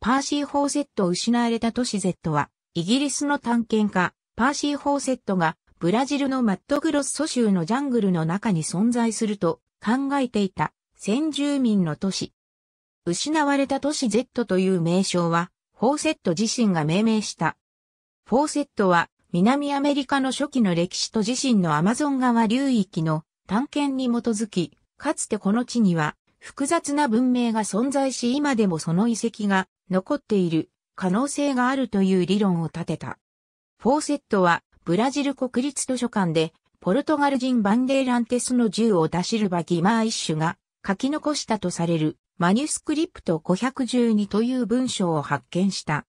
パーシー・フォーセット失われた都市 Z は、イギリスの探検家、パーシー・フォーセットが、ブラジルのマットグロッソ州のジャングルの中に存在すると考えていた先住民の都市。失われた都市 Z という名称は、フォーセット自身が命名した。フォーセットは、南アメリカの初期の歴史と自身のアマゾン川流域の探検に基づき、かつてこの地には複雑な文明が存在し今でもその遺跡が残っている可能性があるという理論を立てた。フォーセットはブラジル国立図書館でポルトガル人バンデーランテスの銃をダシルバ・ギマー一種が書き残したとされるマニュスクリプト512という文章を発見した。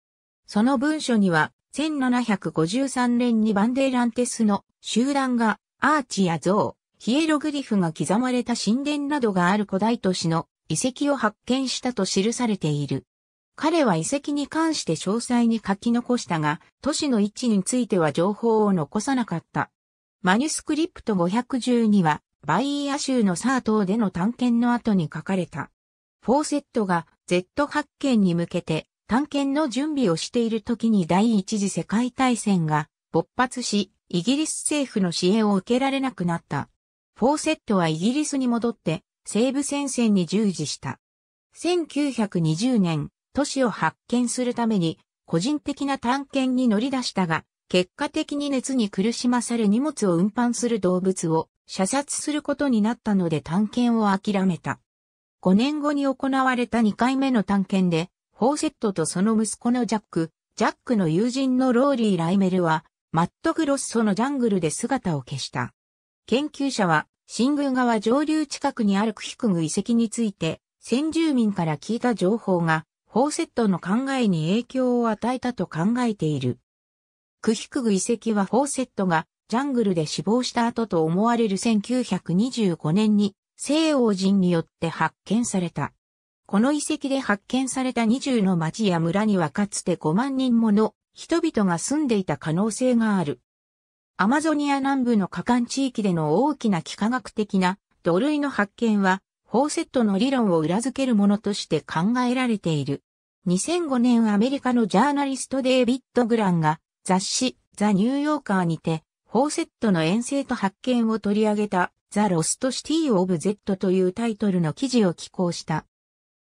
その文書には1753年にバンデーランテスの集団がアーチや像、ヒエログリフが刻まれた神殿などがある古代都市の遺跡を発見したと記されている。彼は遺跡に関して詳細に書き残したが、都市の位置については情報を残さなかった。マニュスクリプト512は、バイーア州のサー島での探検の後に書かれた。フォーセットが Z 発見に向けて探検の準備をしている時に第一次世界大戦が勃発し、イギリス政府の支援を受けられなくなった。フォーセットはイギリスに戻って西部戦線に従事した。1920年、都市を発見するために、個人的な探検に乗り出したが、結果的に熱に苦しまされ荷物を運搬する動物を射殺することになったので探検を諦めた。5年後に行われた2回目の探検で、フォーセットとその息子のジャック、ジャックの友人のローリー・ライメルは、マット・グロッソのジャングルで姿を消した。研究者は、新宮川上流近くにあるクヒクグ遺跡について、先住民から聞いた情報が、フォーセットの考えに影響を与えたと考えている。クヒクグ遺跡はフォーセットがジャングルで死亡した後と思われる1925年に西欧人によって発見された。この遺跡で発見された20の町や村にはかつて5万人もの人々が住んでいた可能性がある。アマゾニア南部の河岸地域での大きな幾何学的な土塁の発見はフォーセットの理論を裏付けるものとして考えられている。2005年アメリカのジャーナリストデイビッド・グランが雑誌ザ・ニューヨーカーにてフォーセットの遠征と発見を取り上げたザ・ロスト・シティ・オブ・ゼットというタイトルの記事を寄稿した。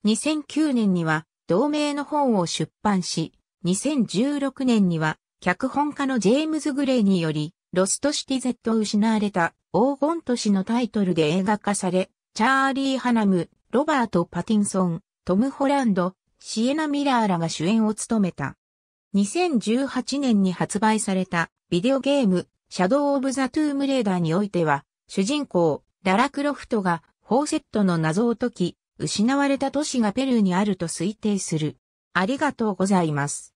2009年には同名の本を出版し、2016年には脚本家のジェームズ・グレイによりロスト・シティ・ゼットを失われた黄金都市のタイトルで映画化され、チャーリー・ハナム、ロバート・パティンソン、トム・ホランド、シエナ・ミラーらが主演を務めた。2018年に発売されたビデオゲーム、シャドウ・オブ・ザ・トゥーム・レーダーにおいては、主人公、ララ・クロフトが、フォーセットの謎を解き、失われた都市がペルーにあると推定する。ありがとうございます。